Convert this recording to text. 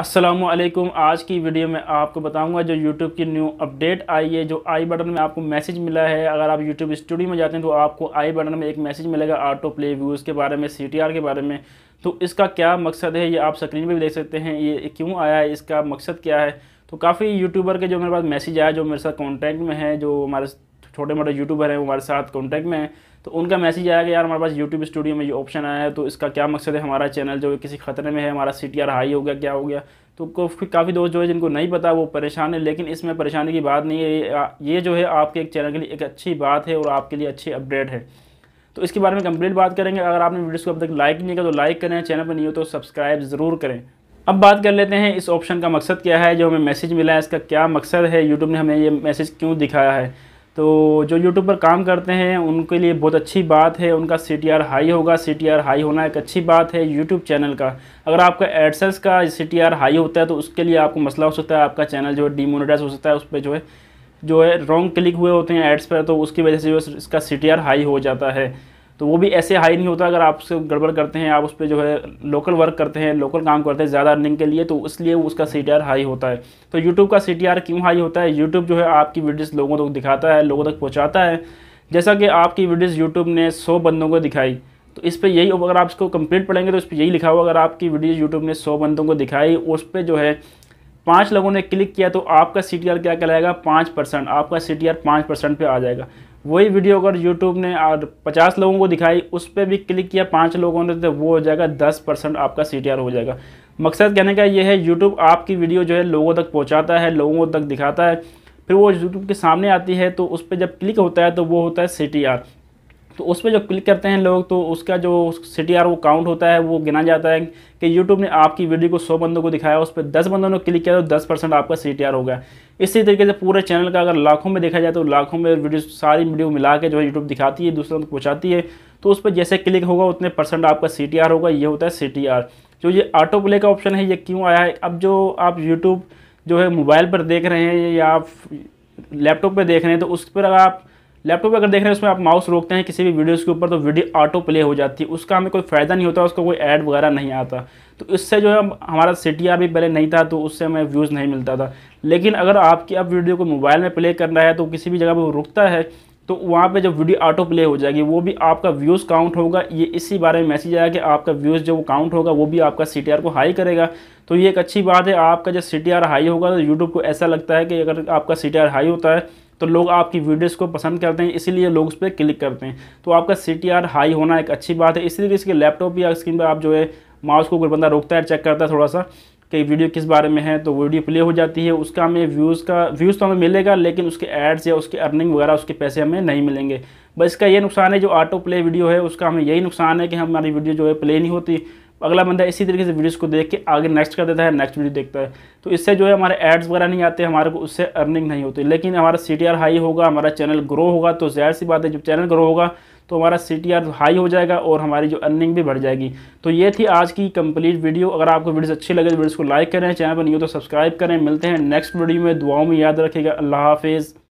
असलम आज की वीडियो में आपको बताऊंगा जो YouTube की न्यू अपडेट आई है जो आई बटन में आपको मैसेज मिला है अगर आप YouTube स्टूडियो में जाते हैं तो आपको आई बटन में एक मैसेज मिलेगा ऑटो प्ले व्यूज़ के बारे में सी के बारे में तो इसका क्या मकसद है ये आप स्क्रीन पर भी देख सकते हैं ये क्यों आया है इसका मकसद क्या है तो काफ़ी यूट्यूबर के जो मेरे पास मैसेज आया जो मेरे साथ कॉन्टैक्ट में है जो हमारे छोटे मोटे यूट्यूबर हैं वो हमारे साथ कॉन्टैक्ट में हैं तो उनका मैसेज आया कि यार हमारे पास यूट्यूब स्टूडियो में ये ऑप्शन आया है तो इसका क्या मकसद है हमारा चैनल जो किसी खतरे में है हमारा सी हाई हो गया क्या हो गया तो काफ़ी दोस्त जो है जिनको नहीं पता वो परेशान है लेकिन इसमें परेशानी की बात नहीं है ये जो है आपके एक चैनल के लिए एक अच्छी बात है और आपके लिए अच्छी अपडेट है तो इसके बारे में कंप्लीट बात करेंगे अगर आपने वीडियोस को अब तक लाइक नहीं किया तो लाइक करें चैनल पर नहीं हो तो सब्सक्राइब ज़रूर करें अब बात कर लेते हैं इस ऑप्शन का मकसद क्या है जो हमें मैसेज मिला है इसका क्या मकसद है यूट्यूब ने हमें ये मैसेज क्यों दिखाया है तो जो यूट्यूब पर काम करते हैं उनके लिए बहुत अच्छी बात है उनका सी हाई होगा सी हाई होना एक अच्छी बात है यूट्यूब चैनल का अगर आपका एडसेंस का सी हाई होता है तो उसके लिए आपको मसला हो सकता है आपका चैनल जो है डीमोनेटाइज हो सकता है उस पर जो है जो है रॉन्ग क्लिक हुए होते हैं एड्स पर तो उसकी वजह से जो इसका सी हाई हो जाता है तो वो भी ऐसे हाई नहीं होता अगर आप उसको गड़बड़ करते हैं आप उस पर जो है लोकल वर्क करते हैं लोकल काम करते हैं ज़्यादा अर्निंग के लिए तो इसलिए उसका सी हाई होता है तो यूट्यूब का सी क्यों हाई होता है यूट्यूब जो है आपकी वीडियोज़ लोगों तक दिखाता है लोगों तक पहुँचाता है जैसा कि आपकी वीडियोज़ यूट्यूब ने सौ बंदों को दिखाई तो इस पर यही अगर आप इसको कंप्लीट पढ़ेंगे तो इस पर यही लिखा हुआ अगर आपकी वीडियो यूट्यूब ने सौ बंदों को दिखाई उस पर जो है पाँच लोगों ने क्लिक किया तो आपका सी क्या कहलाएगा पाँच परसेंट आपका सी टी आर पाँच परसेंट पर आ जाएगा वही वीडियो अगर यूट्यूब ने और पचास लोगों को दिखाई उस पर भी क्लिक किया पाँच लोगों ने तो वो हो जाएगा दस परसेंट आपका सी हो जाएगा मकसद कहने का ये है यूट्यूब आपकी वीडियो जो है लोगों तक पहुँचाता है लोगों तक दिखाता है फिर वो यूट्यूब के सामने आती है तो उस पर जब क्लिक होता है तो वो होता है सी तो उस पर जो क्लिक करते हैं लोग तो उसका जो सी वो काउंट होता है वो गिना जाता है कि यूट्यूब ने आपकी वीडियो को सौ बंदों को दिखाया उस पर दस बंदों ने क्लिक किया तो दस परसेंट आपका सी होगा इसी तरीके से पूरे चैनल का अगर लाखों में देखा जाए तो लाखों में वीडियो सारी वीडियो मिला के जो है यूट्यूब दिखाती है दूसरों को पहुँचाती है तो उस पर जैसे क्लिक होगा उतने परसेंट आपका सी होगा ये होता है सी जो तो ये ऑटो प्ले का ऑप्शन है ये क्यों आया है अब जो आप यूट्यूब जो है मोबाइल पर देख रहे हैं या आप लैपटॉप पर देख रहे हैं तो उस पर अगर आप लैपटॉप अगर देख रहे हैं उसमें आप माउस रोकते हैं किसी भी वीडियोस के ऊपर तो वीडियो ऑटो प्ले हो जाती है उसका हमें कोई फ़ायदा नहीं होता उसका कोई ऐड वगैरह नहीं आता तो इससे जो है हमारा सिटिया भी पहले नहीं था तो उससे हमें व्यूज़ नहीं मिलता था लेकिन अगर आपकी अब वीडियो को मोबाइल में प्ले कर रहा है तो किसी भी जगह पर रुकता है तो वहाँ पे जब वीडियो ऑटो प्ले हो जाएगी वो भी आपका व्यूज़ काउंट होगा ये इसी बारे में मैसेज आया कि आपका व्यूज़ जो वो काउंट होगा वो भी आपका सी को हाई करेगा तो ये एक अच्छी बात है आपका जब सी हाई होगा तो यूट्यूब को ऐसा लगता है कि अगर आपका सी हाई होता है तो लोग आपकी वीडियोस को पसंद करते हैं इसीलिए लोग उस पर क्लिक करते हैं तो आपका सी हाई होना एक अच्छी बात है इसलिए इसके लैपटॉप या स्क्रीन पर आप जो है माउस को कोई बंदा रोकता है चेक करता है थोड़ा सा कि वीडियो किस बारे में है तो वीडियो प्ले हो जाती है उसका हमें व्यूज़ का व्यूज़ तो हमें मिलेगा लेकिन उसके एड्स या उसके अर्निंग वगैरह उसके पैसे हमें नहीं मिलेंगे बस इसका ये नुकसान है जो ऑटो प्ले वीडियो है उसका हमें यही नुकसान है कि हमारी वीडियो जो है प्ले नहीं होती अगला बंदा इसी तरीके से वीडियोस को देख के आगे नेक्स्ट कर देता है नेक्स्ट वीडियो देखता है तो इससे जो है हमारे एड्स वगैरह नहीं आते हमारे को उससे अर्निंग नहीं होती लेकिन हमारा सी हाई होगा हमारा चैनल ग्रो होगा तो ज़ाहिर सी बात है जब चैनल ग्रो होगा तो हमारा सी हाई हो जाएगा और हमारी जो अर्निंग भी बढ़ जाएगी तो ये थी आज की कंप्लीट वीडियो अगर आपको वीडियोस अच्छी लगे तो वीडियोस को लाइक करें चैनल पर नहीं हो तो सब्सक्राइब करें मिलते हैं नेक्स्ट वीडियो में दुआओं में याद रखिएगा अल्लाह हाफिज़